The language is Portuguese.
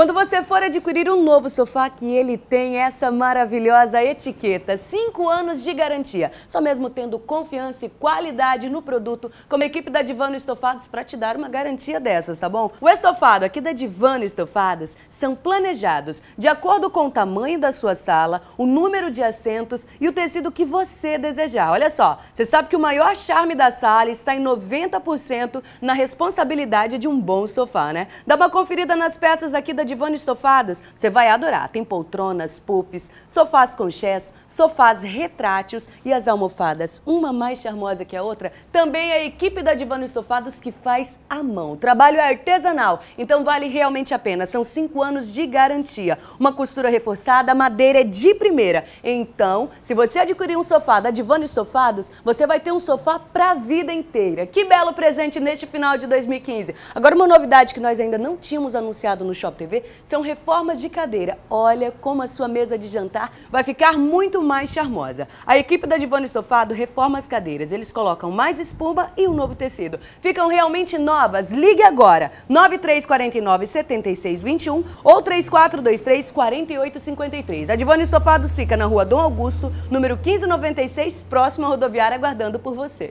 Quando você for adquirir um novo sofá, que ele tem essa maravilhosa etiqueta, 5 anos de garantia. Só mesmo tendo confiança e qualidade no produto, como a equipe da Divano Estofados para te dar uma garantia dessas, tá bom? O estofado aqui da Divano Estofados são planejados de acordo com o tamanho da sua sala, o número de assentos e o tecido que você desejar. Olha só, você sabe que o maior charme da sala está em 90% na responsabilidade de um bom sofá, né? Dá uma conferida nas peças aqui da Divano Estofados, você vai adorar. Tem poltronas, puffs, sofás com chés, sofás retráteis e as almofadas, uma mais charmosa que a outra, também a equipe da Divano Estofados que faz à mão. O trabalho é artesanal, então vale realmente a pena. São cinco anos de garantia. Uma costura reforçada, madeira é de primeira. Então, se você adquirir um sofá da Divano Estofados, você vai ter um sofá pra vida inteira. Que belo presente neste final de 2015. Agora, uma novidade que nós ainda não tínhamos anunciado no Shop TV TV são reformas de cadeira. Olha como a sua mesa de jantar vai ficar muito mais charmosa. A equipe da Divano Estofado reforma as cadeiras. Eles colocam mais espuma e um novo tecido. Ficam realmente novas. Ligue agora, 9349 7621 ou 3423 4853. A Divano Estofados fica na rua Dom Augusto, número 1596, próximo à rodoviária, aguardando por você.